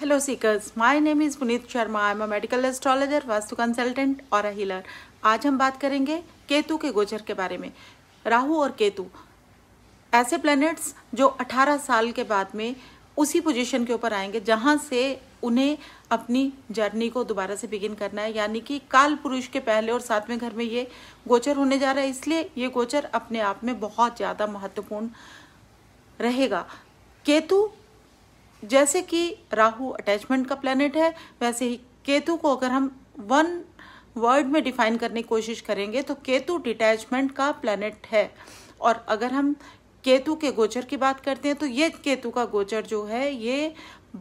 hello seekers my name is Puneet Sharma I am a medical astrologer vastu consultant और a healer आज हम बात करेंगे केतु के गोचर के बारे में राहु और केतु ऐसे प्लैनेट्स जो 18 साल के बाद में उसी पोजीशन के ऊपर आएंगे जहां से उन्हें अपनी जर्नी को दोबारा से बिगिन करना है यानी कि काल पुरुष के पहले और सातवें घर में ये गोचर होने जा रहा है इसलिए ये गोचर अपने आप में बहुत ज़्यादा महत्वपूर्ण रहेगा केतु जैसे कि राहु अटैचमेंट का प्लेनेट है वैसे ही केतु को अगर हम वन वर्ड में डिफाइन करने की कोशिश करेंगे तो केतु डिटैचमेंट का प्लेनेट है और अगर हम केतु के गोचर की बात करते हैं तो ये केतु का गोचर जो है ये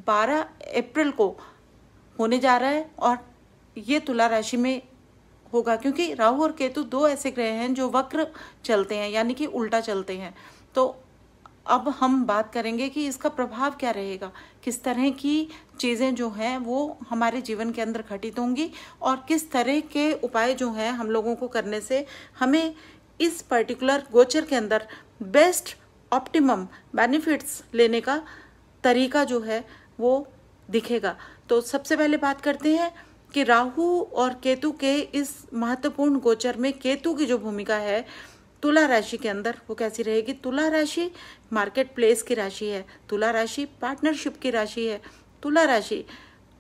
12 अप्रैल को होने जा रहा है और ये तुला राशि में होगा क्योंकि राहु और केतु दो ऐसे ग्रह हैं जो वक्र चलते हैं यानी कि उल्टा चलते हैं तो अब हम बात करेंगे कि इसका प्रभाव क्या रहेगा किस तरह की चीज़ें जो हैं वो हमारे जीवन के अंदर घटित होंगी और किस तरह के उपाय जो हैं हम लोगों को करने से हमें इस पर्टिकुलर गोचर के अंदर बेस्ट ऑप्टिमम बेनिफिट्स लेने का तरीका जो है वो दिखेगा तो सबसे पहले बात करते हैं कि राहु और केतु के इस महत्वपूर्ण गोचर में केतु की जो भूमिका है तुला राशि के अंदर वो कैसी रहेगी तुला राशि मार्केट प्लेस की राशि है तुला राशि पार्टनरशिप की राशि है तुला राशि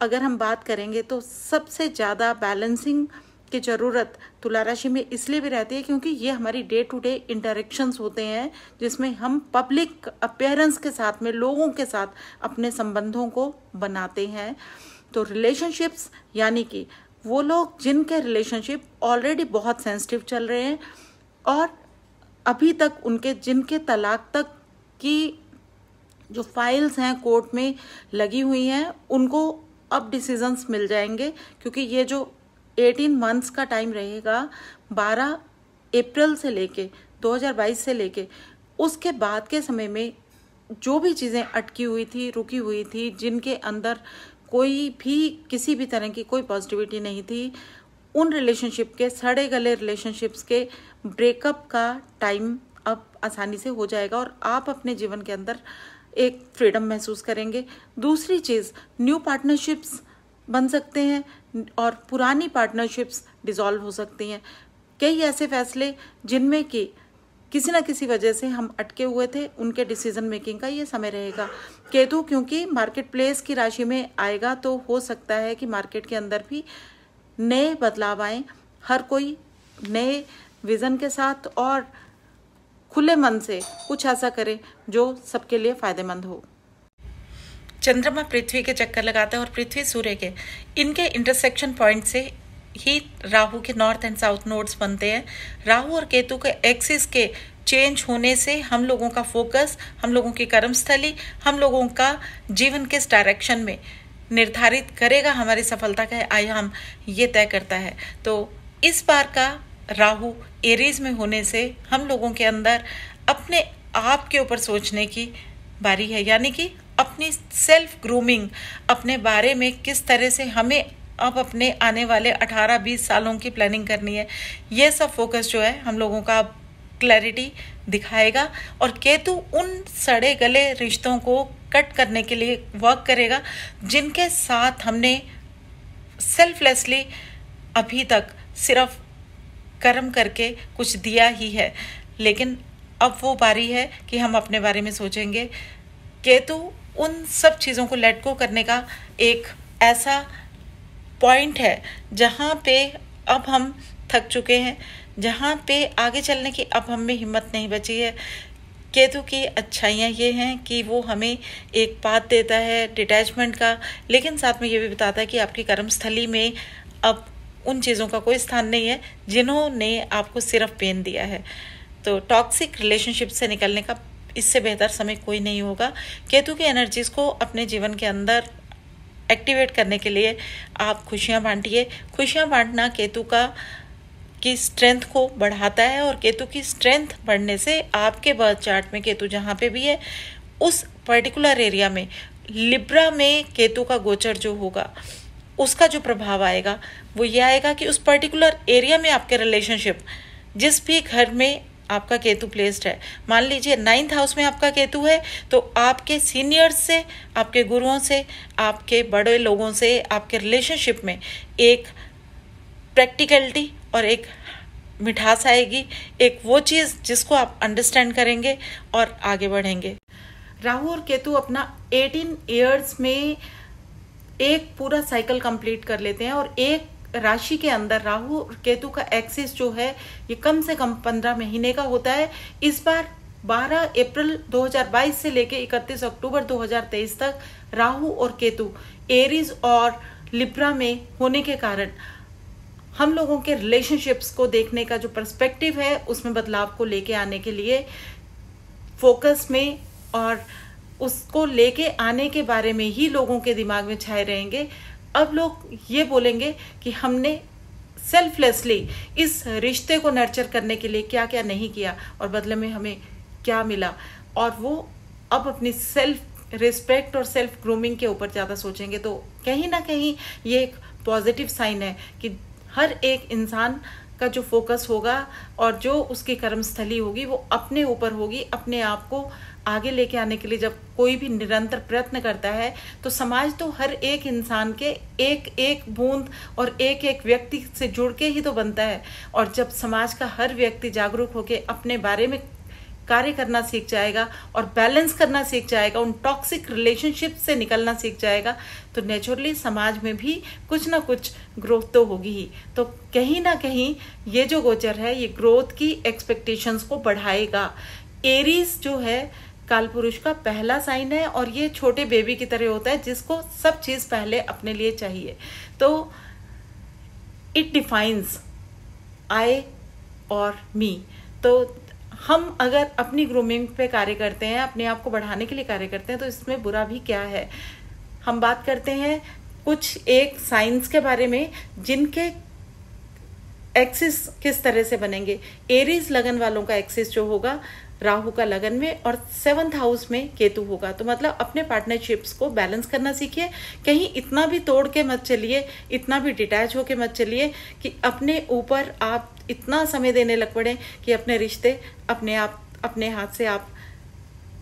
अगर हम बात करेंगे तो सबसे ज़्यादा बैलेंसिंग की ज़रूरत तुला राशि में इसलिए भी रहती है क्योंकि ये हमारी डे टू डे इंटरेक्शंस होते हैं जिसमें हम पब्लिक अपेयरेंस के साथ में लोगों के साथ अपने संबंधों को बनाते हैं तो रिलेशनशिप्स यानी कि वो लोग जिनके रिलेशनशिप ऑलरेडी बहुत सेंसिटिव चल रहे हैं और अभी तक उनके जिनके तलाक तक की जो फाइल्स हैं कोर्ट में लगी हुई हैं उनको अब डिसीजंस मिल जाएंगे क्योंकि ये जो 18 मंथ्स का टाइम रहेगा 12 अप्रैल से लेके 2022 से लेके उसके बाद के समय में जो भी चीज़ें अटकी हुई थी रुकी हुई थी जिनके अंदर कोई भी किसी भी तरह की कोई पॉजिटिविटी नहीं थी उन रिलेशनशिप के सड़े गले रिलेशनशिप्स के ब्रेकअप का टाइम अब आसानी से हो जाएगा और आप अपने जीवन के अंदर एक फ्रीडम महसूस करेंगे दूसरी चीज़ न्यू पार्टनरशिप्स बन सकते हैं और पुरानी पार्टनरशिप्स डिजॉल्व हो सकती हैं कई ऐसे फैसले जिनमें कि किसी ना किसी वजह से हम अटके हुए थे उनके डिसीजन मेकिंग का ये समय रहेगा केतु क्योंकि मार्केट प्लेस की राशि में आएगा तो हो सकता है कि मार्केट के अंदर भी नए बदलाव आए हर कोई नए विज़न के साथ और खुले मन से कुछ ऐसा करे जो सबके लिए फ़ायदेमंद हो चंद्रमा पृथ्वी के चक्कर लगाता है और पृथ्वी सूर्य के इनके इंटरसेक्शन पॉइंट से ही राहु के नॉर्थ एंड साउथ नोड्स बनते हैं राहु और केतु के एक्सिस के चेंज होने से हम लोगों का फोकस हम लोगों की कर्मस्थली हम लोगों का जीवन किस डायरेक्शन में निर्धारित करेगा हमारी सफलता का आयाम ये तय करता है तो इस बार का राहु एरीज में होने से हम लोगों के अंदर अपने आप के ऊपर सोचने की बारी है यानी कि अपनी सेल्फ ग्रूमिंग अपने बारे में किस तरह से हमें अब अपने आने वाले 18-20 सालों की प्लानिंग करनी है ये सब फोकस जो है हम लोगों का क्लैरिटी दिखाएगा और केतु उन सड़े गले रिश्तों को कट करने के लिए वर्क करेगा जिनके साथ हमने सेल्फलेसली अभी तक सिर्फ कर्म करके कुछ दिया ही है लेकिन अब वो बारी है कि हम अपने बारे में सोचेंगे केतु उन सब चीज़ों को लेट गो करने का एक ऐसा पॉइंट है जहाँ पे अब हम थक चुके हैं जहाँ पे आगे चलने की अब हम में हिम्मत नहीं बची है केतु की अच्छाइयाँ ये हैं कि वो हमें एक पात देता है डिटैचमेंट का लेकिन साथ में ये भी बताता है कि आपकी कर्मस्थली में अब उन चीज़ों का कोई स्थान नहीं है जिन्होंने आपको सिर्फ पेन दिया है तो टॉक्सिक रिलेशनशिप से निकलने का इससे बेहतर समय कोई नहीं होगा केतु की एनर्जीज़ को अपने जीवन के अंदर एक्टिवेट करने के लिए आप खुशियाँ बांटिए खुशियाँ बांटना केतु का की स्ट्रेंथ को बढ़ाता है और केतु की स्ट्रेंथ बढ़ने से आपके बर्थ चार्ट में केतु जहाँ पे भी है उस पर्टिकुलर एरिया में लिब्रा में केतु का गोचर जो होगा उसका जो प्रभाव आएगा वो ये आएगा कि उस पर्टिकुलर एरिया में आपके रिलेशनशिप जिस भी घर में आपका केतु प्लेस्ड है मान लीजिए नाइन्थ हाउस में आपका केतु है तो आपके सीनियर्स से आपके गुरुओं से आपके बड़े लोगों से आपके रिलेशनशिप में एक प्रैक्टिकलिटी और एक मिठास आएगी एक वो चीज़ जिसको आप अंडरस्टैंड करेंगे और आगे बढ़ेंगे राहु और केतु अपना 18 इयर्स में एक पूरा साइकिल कंप्लीट कर लेते हैं और एक राशि के अंदर राहु और केतु का एक्सिस जो है ये कम से कम 15 महीने का होता है इस बार 12 अप्रैल 2022 से लेके 31 अक्टूबर 2023 तक राहु और केतु एरीज और लिब्रा में होने के कारण हम लोगों के रिलेशनशिप्स को देखने का जो पर्सपेक्टिव है उसमें बदलाव को लेके आने के लिए फोकस में और उसको लेके आने के बारे में ही लोगों के दिमाग में छाए रहेंगे अब लोग ये बोलेंगे कि हमने सेल्फलेसली इस रिश्ते को नर्चर करने के लिए क्या क्या नहीं किया और बदले में हमें क्या मिला और वो अब अपनी सेल्फ रिस्पेक्ट और सेल्फ ग्रूमिंग के ऊपर ज़्यादा सोचेंगे तो कहीं ना कहीं ये एक पॉजिटिव साइन है कि हर एक इंसान का जो फोकस होगा और जो उसकी कर्मस्थली होगी वो अपने ऊपर होगी अपने आप को आगे लेके आने के लिए जब कोई भी निरंतर प्रयत्न करता है तो समाज तो हर एक इंसान के एक एक बूंद और एक एक व्यक्ति से जुड़ के ही तो बनता है और जब समाज का हर व्यक्ति जागरूक होके अपने बारे में कार्य करना सीख जाएगा और बैलेंस करना सीख जाएगा उन टॉक्सिक रिलेशनशिप से निकलना सीख जाएगा तो नेचुरली समाज में भी कुछ ना कुछ ग्रोथ तो होगी ही तो कहीं ना कहीं ये जो गोचर है ये ग्रोथ की एक्सपेक्टेशंस को बढ़ाएगा एरीज जो है काल पुरुष का पहला साइन है और ये छोटे बेबी की तरह होता है जिसको सब चीज़ पहले अपने लिए चाहिए तो इट डिफाइंस आई और मी तो हम अगर अपनी ग्रूमिंग पे कार्य करते हैं अपने आप को बढ़ाने के लिए कार्य करते हैं तो इसमें बुरा भी क्या है हम बात करते हैं कुछ एक साइंस के बारे में जिनके एक्सिस किस तरह से बनेंगे एरीज लगन वालों का एक्सिस जो होगा राहु का लगन में और सेवन्थ हाउस में केतु होगा तो मतलब अपने पार्टनरशिप्स को बैलेंस करना सीखिए कहीं इतना भी तोड़ के मत चलिए इतना भी डिटैच होके मत चलिए कि अपने ऊपर आप इतना समय देने लग पड़े कि अपने रिश्ते अपने आप अपने हाथ से आप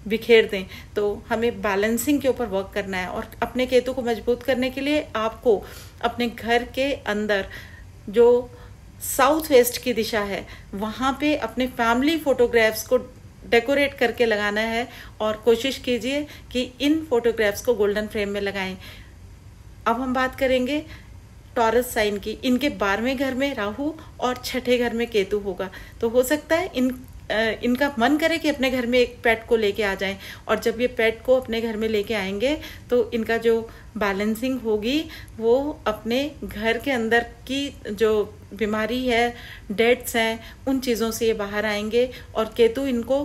बिखेर दें तो हमें बैलेंसिंग के ऊपर वर्क करना है और अपने केतु को मजबूत करने के लिए आपको अपने घर के अंदर जो साउथ वेस्ट की दिशा है वहाँ पे अपने फैमिली फोटोग्राफ्स को डेकोरेट करके लगाना है और कोशिश कीजिए कि इन फोटोग्राफ्स को गोल्डन फ्रेम में लगाएं अब हम बात करेंगे टॉरस साइन की इनके बारहवें घर में राहु और छठे घर में केतु होगा तो हो सकता है इन इनका मन करे कि अपने घर में एक पेट को लेके आ जाएं और जब ये पेट को अपने घर में लेके आएंगे तो इनका जो बैलेंसिंग होगी वो अपने घर के अंदर की जो बीमारी है डेट्स हैं उन चीज़ों से ये बाहर आएंगे और केतु इनको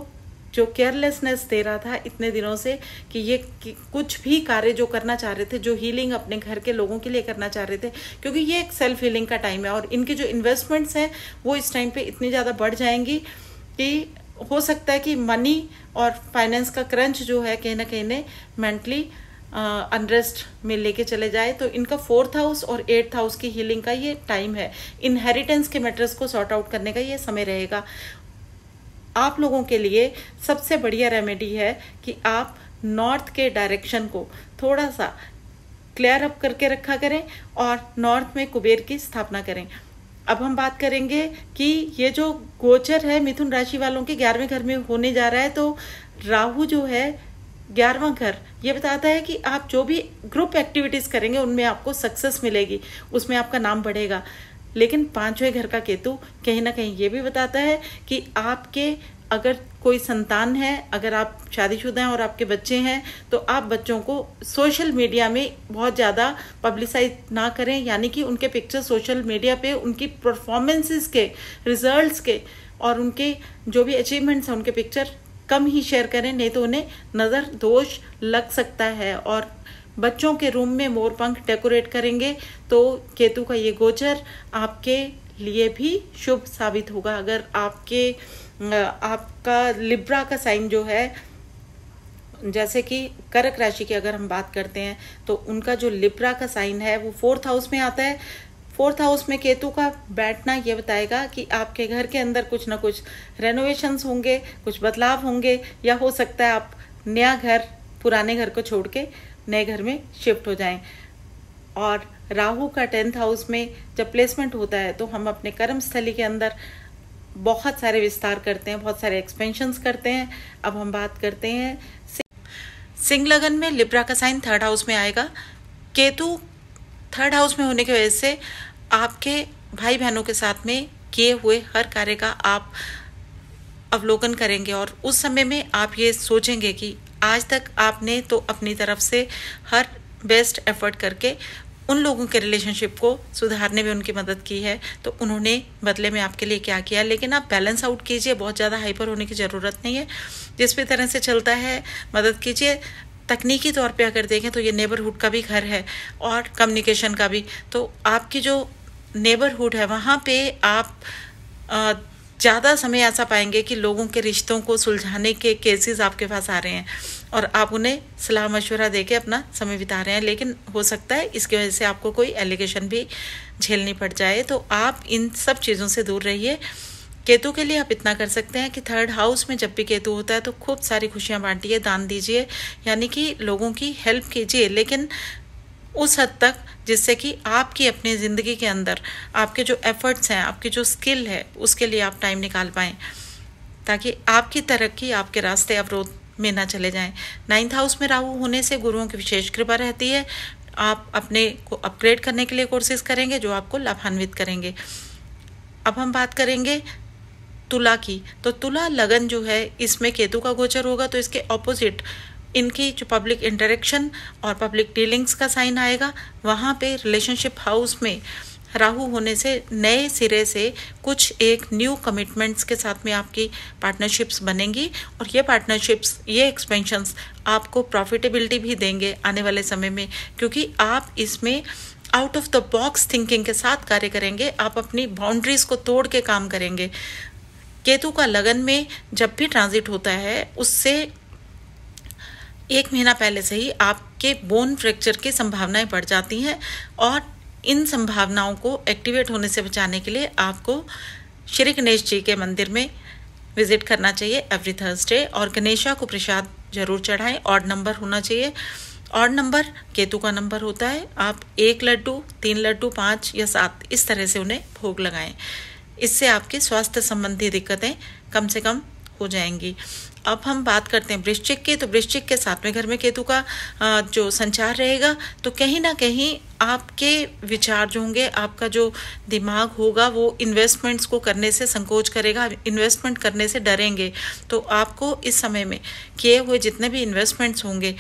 जो केयरलेसनेस दे रहा था इतने दिनों से कि ये कि कुछ भी कार्य जो करना चाह रहे थे जो हीलिंग अपने घर के लोगों के लिए करना चाह रहे थे क्योंकि ये एक सेल्फ हीलिंग का टाइम है और इनके जो इन्वेस्टमेंट्स हैं वो इस टाइम पे इतनी ज़्यादा बढ़ जाएंगी कि हो सकता है कि मनी और फाइनेंस का क्रंच जो है कहीं ना कहीं ने मेंटली अनरेस्ट में लेके चले जाए तो इनका फोर्थ हाउस और एट्थ हाउस की हीलिंग का ये टाइम है इनहेरिटेंस के मैटर्स को सॉर्ट आउट करने का ये समय रहेगा आप लोगों के लिए सबसे बढ़िया रेमेडी है कि आप नॉर्थ के डायरेक्शन को थोड़ा सा क्लियर अप करके रखा करें और नॉर्थ में कुबेर की स्थापना करें अब हम बात करेंगे कि ये जो गोचर है मिथुन राशि वालों के ग्यारहवें घर में होने जा रहा है तो राहु जो है ग्यारहवा घर ये बताता है कि आप जो भी ग्रुप एक्टिविटीज़ करेंगे उनमें आपको सक्सेस मिलेगी उसमें आपका नाम बढ़ेगा लेकिन पांचवें घर का केतु कहीं ना कहीं ये भी बताता है कि आपके अगर कोई संतान है अगर आप शादीशुदा हैं और आपके बच्चे हैं तो आप बच्चों को सोशल मीडिया में बहुत ज़्यादा पब्लिसाइज ना करें यानी कि उनके पिक्चर सोशल मीडिया पे उनकी परफॉर्मेंसेस के रिजल्ट्स के और उनके जो भी अचीवमेंट्स हैं उनके पिक्चर कम ही शेयर करें नहीं तो उन्हें नज़र दोष लग सकता है और बच्चों के रूम में मोरपंख डेकोरेट करेंगे तो केतु का ये गोचर आपके लिए भी शुभ साबित होगा अगर आपके आपका लिब्रा का साइन जो है जैसे कि करक राशि की अगर हम बात करते हैं तो उनका जो लिब्रा का साइन है वो फोर्थ हाउस में आता है फोर्थ हाउस में केतु का बैठना ये बताएगा कि आपके घर के अंदर कुछ ना कुछ रेनोवेशंस होंगे कुछ बदलाव होंगे या हो सकता है आप नया घर पुराने घर को छोड़ के नए घर में शिफ्ट हो जाएं और राहु का टेंथ हाउस में जब प्लेसमेंट होता है तो हम अपने कर्म स्थली के अंदर बहुत सारे विस्तार करते हैं बहुत सारे एक्सपेंशंस करते हैं अब हम बात करते हैं सिंह लगन में लिब्रा का साइन थर्ड हाउस में आएगा केतु थर्ड हाउस में होने की वजह से आपके भाई बहनों के साथ में किए हुए हर कार्य का आप अवलोकन करेंगे और उस समय में आप ये सोचेंगे कि आज तक आपने तो अपनी तरफ से हर बेस्ट एफर्ट करके उन लोगों के रिलेशनशिप को सुधारने में उनकी मदद की है तो उन्होंने बदले में आपके लिए क्या किया लेकिन आप बैलेंस आउट कीजिए बहुत ज़्यादा हाइपर होने की ज़रूरत नहीं है जिस भी तरह से चलता है मदद कीजिए तकनीकी तौर पे अगर देखें तो ये नेबरहुड का भी घर है और कम्युनिकेशन का भी तो आपकी जो नेबरहुड है वहाँ पे आप आ, ज़्यादा समय ऐसा पाएंगे कि लोगों के रिश्तों को सुलझाने के केसेस आपके पास आ रहे हैं और आप उन्हें सलाह मशवरा दे के अपना समय बिता रहे हैं लेकिन हो सकता है इसकी वजह से आपको कोई एलिगेशन भी झेलनी पड़ जाए तो आप इन सब चीज़ों से दूर रहिए केतु के लिए आप इतना कर सकते हैं कि थर्ड हाउस में जब भी केतु होता है तो खूब सारी खुशियाँ बांटिए दान दीजिए यानी कि लोगों की हेल्प कीजिए लेकिन उस हद तक जिससे कि आपकी अपनी ज़िंदगी के अंदर आपके जो एफर्ट्स हैं आपकी जो स्किल है उसके लिए आप टाइम निकाल पाएँ ताकि आपकी तरक्की आपके रास्ते अवरोध में ना चले जाएं नाइन्थ हाउस में राहु होने से गुरुओं की विशेष कृपा रहती है आप अपने को अपग्रेड करने के लिए कोर्सेज करेंगे जो आपको लाभान्वित करेंगे अब हम बात करेंगे तुला की तो तुला लगन जो है इसमें केतु का गोचर होगा तो इसके ऑपोजिट इनकी जो पब्लिक इंटरेक्शन और पब्लिक डीलिंग्स का साइन आएगा वहाँ पे रिलेशनशिप हाउस में राहु होने से नए सिरे से कुछ एक न्यू कमिटमेंट्स के साथ में आपकी पार्टनरशिप्स बनेंगी और ये पार्टनरशिप्स ये एक्सपेंशंस आपको प्रॉफिटेबिलिटी भी देंगे आने वाले समय में क्योंकि आप इसमें out of the box thinking के साथ कार्य करेंगे आप अपनी बाउंड्रीज को तोड़ के काम करेंगे केतु का लगन में जब भी ट्रांजिट होता है उससे एक महीना पहले से ही आपके बोन फ्रैक्चर की संभावनाएं बढ़ जाती हैं और इन संभावनाओं को एक्टिवेट होने से बचाने के लिए आपको श्री गणेश जी के मंदिर में विजिट करना चाहिए एवरी थर्सडे और गणेशा को प्रसाद जरूर चढ़ाएं और नंबर होना चाहिए और नंबर केतु का नंबर होता है आप एक लड्डू तीन लड्डू पाँच या सात इस तरह से उन्हें भोग लगाएं इससे आपके स्वास्थ्य संबंधी दिक्कतें कम से कम हो जाएंगी अब हम बात करते हैं वृश्चिक की तो वृश्चिक के सातवें घर में केतु का जो संचार रहेगा तो कहीं ना कहीं आपके विचार जो होंगे आपका जो दिमाग होगा वो इन्वेस्टमेंट्स को करने से संकोच करेगा इन्वेस्टमेंट करने से डरेंगे तो आपको इस समय में किए हुए जितने भी इन्वेस्टमेंट्स होंगे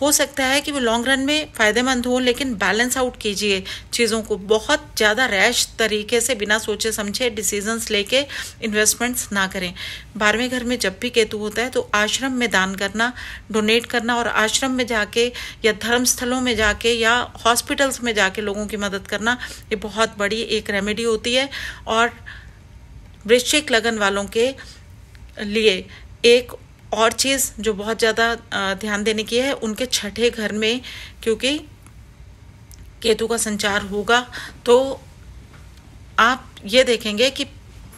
हो सकता है कि वो लॉन्ग रन में फ़ायदेमंद हो लेकिन बैलेंस आउट कीजिए चीज़ों को बहुत ज़्यादा रैश तरीके से बिना सोचे समझे डिसीजंस लेके इन्वेस्टमेंट्स ना करें बारहवें घर में जब भी केतु होता है तो आश्रम में दान करना डोनेट करना और आश्रम में जाके या धर्मस्थलों में जाके या हॉस्पिटल्स में जाके लोगों की मदद करना ये बहुत बड़ी एक रेमेडी होती है और वृश्चिक लगन वालों के लिए एक और चीज़ जो बहुत ज़्यादा ध्यान देने की है उनके छठे घर में क्योंकि केतु का संचार होगा तो आप ये देखेंगे कि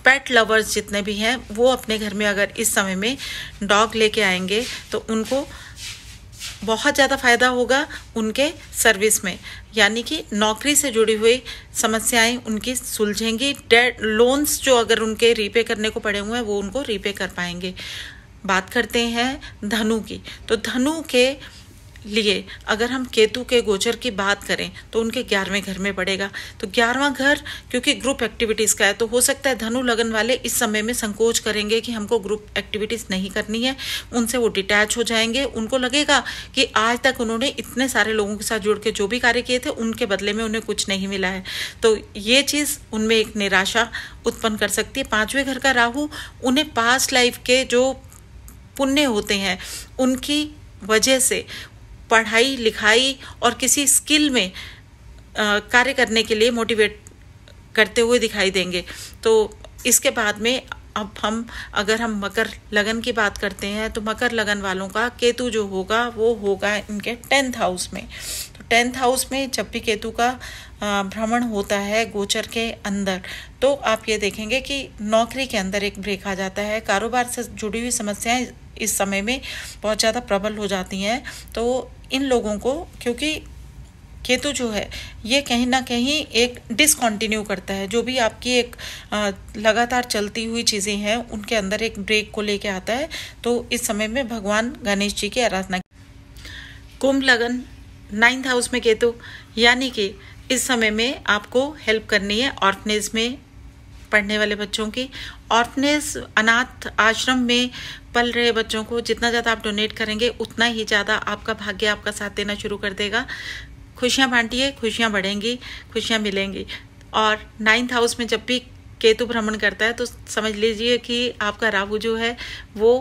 पेट लवर्स जितने भी हैं वो अपने घर में अगर इस समय में डॉग लेके आएंगे तो उनको बहुत ज़्यादा फायदा होगा उनके सर्विस में यानी कि नौकरी से जुड़ी हुई समस्याएं उनकी सुलझेंगी डेड लोन्स जो अगर उनके रीपे करने को पड़े हुए हैं वो उनको रीपे कर पाएंगे बात करते हैं धनु की तो धनु के लिए अगर हम केतु के गोचर की बात करें तो उनके ग्यारहवें घर में पड़ेगा तो ग्यारहवा घर क्योंकि ग्रुप एक्टिविटीज़ का है तो हो सकता है धनु लगन वाले इस समय में संकोच करेंगे कि हमको ग्रुप एक्टिविटीज़ नहीं करनी है उनसे वो डिटैच हो जाएंगे उनको लगेगा कि आज तक उन्होंने इतने सारे लोगों के साथ जुड़ के जो भी कार्य किए थे उनके बदले में उन्हें कुछ नहीं मिला है तो ये चीज़ उनमें एक निराशा उत्पन्न कर सकती है पाँचवें घर का राहु उन्हें पास्ट लाइफ के जो पुण्य होते हैं उनकी वजह से पढ़ाई लिखाई और किसी स्किल में कार्य करने के लिए मोटिवेट करते हुए दिखाई देंगे तो इसके बाद में अब हम अगर हम मकर लगन की बात करते हैं तो मकर लगन वालों का केतु जो होगा वो होगा इनके टेंथ हाउस में टेंथ हाउस में जब भी केतु का भ्रमण होता है गोचर के अंदर तो आप ये देखेंगे कि नौकरी के अंदर एक ब्रेक आ जाता है कारोबार से जुड़ी हुई समस्याएं इस समय में बहुत ज़्यादा प्रबल हो जाती हैं तो इन लोगों को क्योंकि केतु जो है ये कहीं ना कहीं एक डिसकॉन्टिन्यू करता है जो भी आपकी एक लगातार चलती हुई चीज़ें हैं उनके अंदर एक ब्रेक को लेके आता है तो इस समय में भगवान गणेश जी की आराधना कुंभ लगन नाइन्थ हाउस में केतु यानी कि इस समय में आपको हेल्प करनी है ऑर्फनेज में पढ़ने वाले बच्चों की ऑर्फनेज अनाथ आश्रम में पल रहे बच्चों को जितना ज़्यादा आप डोनेट करेंगे उतना ही ज़्यादा आपका भाग्य आपका साथ देना शुरू कर देगा खुशियाँ बांटिए खुशियाँ बढ़ेंगी खुशियाँ मिलेंगी और नाइन्थ हाउस में जब भी केतु भ्रमण करता है तो समझ लीजिए कि आपका राहु जो है वो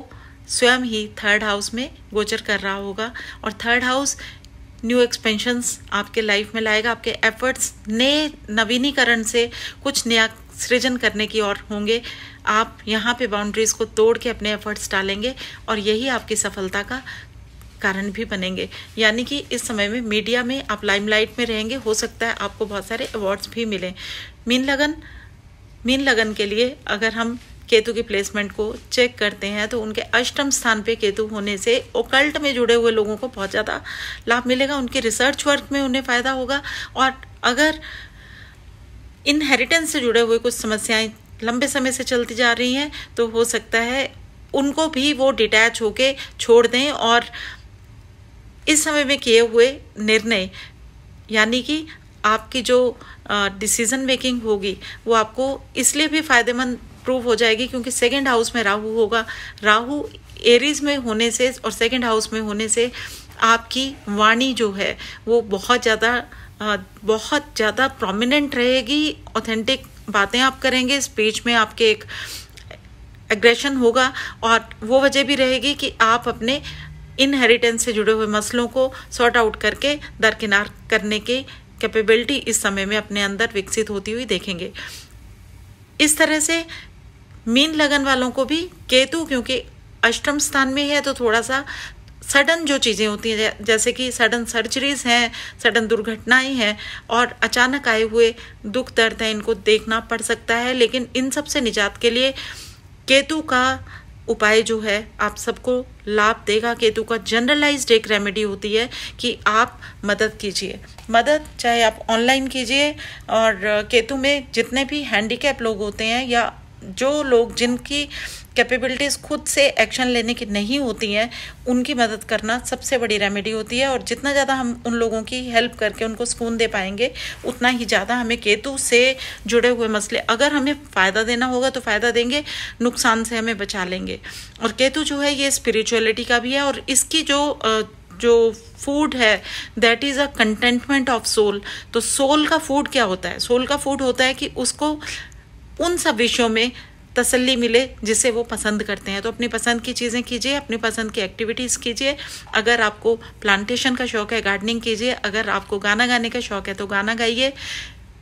स्वयं ही थर्ड हाउस में गोचर कर रहा होगा और थर्ड हाउस न्यू एक्सपेंशंस आपके लाइफ में लाएगा आपके एफर्ट्स नए नवीनीकरण से कुछ नया सृजन करने की ओर होंगे आप यहाँ पे बाउंड्रीज को तोड़ के अपने एफर्ट्स डालेंगे और यही आपकी सफलता का कारण भी बनेंगे यानी कि इस समय में मीडिया में आप लाइमलाइट में रहेंगे हो सकता है आपको बहुत सारे अवार्ड्स भी मिलें मीन लगन मीन लगन के लिए अगर हम केतु की प्लेसमेंट को चेक करते हैं तो उनके अष्टम स्थान पे केतु होने से ओकल्ट में जुड़े हुए लोगों को बहुत ज़्यादा लाभ मिलेगा उनके रिसर्च वर्क में उन्हें फ़ायदा होगा और अगर इनहेरिटेंस से जुड़े हुए कुछ समस्याएं लंबे समय से चलती जा रही हैं तो हो सकता है उनको भी वो डिटैच होके छोड़ दें और इस समय में किए हुए निर्णय यानी कि आपकी जो डिसीज़न मेकिंग होगी वो आपको इसलिए भी फ़ायदेमंद प्रूव हो जाएगी क्योंकि सेकेंड हाउस में राहु होगा राहु एरीज में होने से और सेकेंड हाउस में होने से आपकी वाणी जो है वो बहुत ज़्यादा बहुत ज़्यादा प्रोमिनेंट रहेगी ऑथेंटिक बातें आप करेंगे स्पीच में आपके एक एग्रेशन होगा और वो वजह भी रहेगी कि आप अपने इनहेरिटेंस से जुड़े हुए मसलों को सॉर्ट आउट करके दरकिनार करने की कैपेबिलिटी इस समय में अपने अंदर विकसित होती हुई देखेंगे इस तरह से मीन लगन वालों को भी केतु क्योंकि अष्टम स्थान में है तो थोड़ा सा सडन जो चीज़ें होती हैं जैसे कि सडन सर्जरीज हैं सडन दुर्घटनाएं हैं और अचानक आए हुए दुख दर्द हैं इनको देखना पड़ सकता है लेकिन इन सब से निजात के लिए केतु का उपाय जो है आप सबको लाभ देगा केतु का जनरलाइज्ड एक रेमेडी होती है कि आप मदद कीजिए मदद चाहे आप ऑनलाइन कीजिए और केतु में जितने भी हैंडीकैप लोग होते हैं या जो लोग जिनकी कैपेबिलिटीज़ खुद से एक्शन लेने की नहीं होती हैं उनकी मदद करना सबसे बड़ी रेमेडी होती है और जितना ज़्यादा हम उन लोगों की हेल्प करके उनको सुकून दे पाएंगे उतना ही ज़्यादा हमें केतु से जुड़े हुए मसले अगर हमें फ़ायदा देना होगा तो फ़ायदा देंगे नुकसान से हमें बचा लेंगे और केतु जो है ये स्पिरिचुअलिटी का भी है और इसकी जो जो फूड है that is a contentment of soul तो सोल का फूड क्या होता है सोल का फूड होता है कि उसको उन सब विषयों में तसल्ली मिले जिसे वो पसंद करते हैं तो अपनी पसंद की चीज़ें कीजिए अपनी पसंद की एक्टिविटीज़ कीजिए अगर आपको प्लांटेशन का शौक़ है गार्डनिंग कीजिए अगर आपको गाना गाने का शौक़ है तो गाना गाइए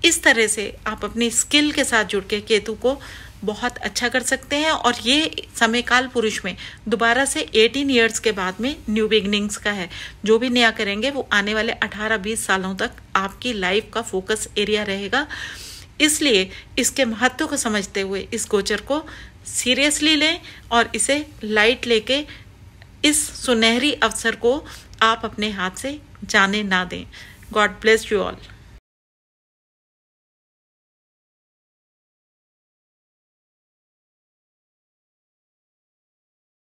इस तरह से आप अपनी स्किल के साथ जुड़ के केतु को बहुत अच्छा कर सकते हैं और ये समयकाल पुरुष में दोबारा से 18 ईयर्स के बाद में न्यू बिगनिंग्स का है जो भी नया करेंगे वो आने वाले 18-20 सालों तक आपकी लाइफ का फोकस एरिया रहेगा इसलिए इसके महत्व को समझते हुए इस गोचर को सीरियसली लें और इसे लाइट लेके इस सुनहरी अवसर को आप अपने हाथ से जाने ना दें गॉड ब्लेस यू ऑल